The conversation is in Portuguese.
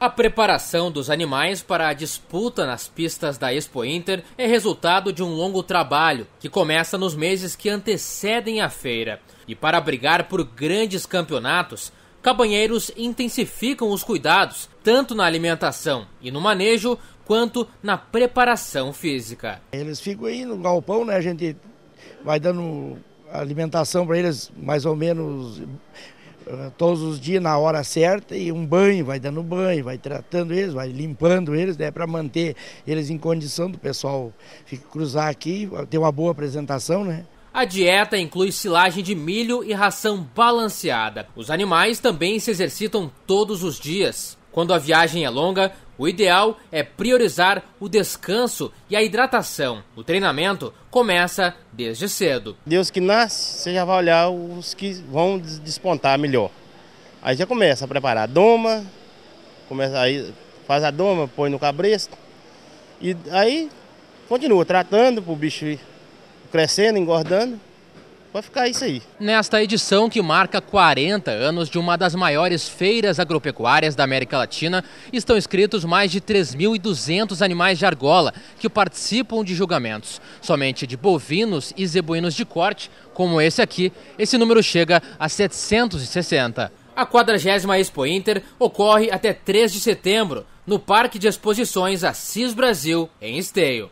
A preparação dos animais para a disputa nas pistas da Expo Inter é resultado de um longo trabalho que começa nos meses que antecedem a feira. E para brigar por grandes campeonatos, cabanheiros intensificam os cuidados tanto na alimentação e no manejo quanto na preparação física. Eles ficam aí no galpão, né? A gente vai dando alimentação para eles mais ou menos eh, todos os dias na hora certa e um banho, vai dando banho, vai tratando eles, vai limpando eles, né, para manter eles em condição do pessoal cruzar aqui, eh, ter uma boa apresentação, né? A dieta inclui silagem de milho e ração balanceada. Os animais também se exercitam todos os dias. Quando a viagem é longa, o ideal é priorizar o descanso e a hidratação. O treinamento começa desde cedo. Deus que nasce, você já vai olhar os que vão despontar melhor. Aí já começa a preparar a doma, começa aí faz a doma, põe no cabresto e aí continua tratando para o bicho ir crescendo, engordando. Vai ficar isso aí. Nesta edição, que marca 40 anos de uma das maiores feiras agropecuárias da América Latina, estão inscritos mais de 3.200 animais de argola que participam de julgamentos. Somente de bovinos e zebuínos de corte, como esse aqui, esse número chega a 760. A 40 Expo Inter ocorre até 3 de setembro, no Parque de Exposições Assis Brasil, em Esteio.